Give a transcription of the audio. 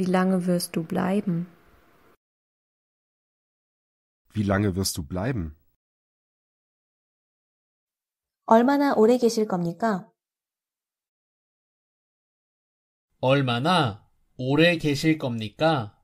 Wie lange wirst du bleiben? Wie lange wirst du bleiben? 얼마나 오래 계실 겁니까? 얼마나 오래 계실 겁니까?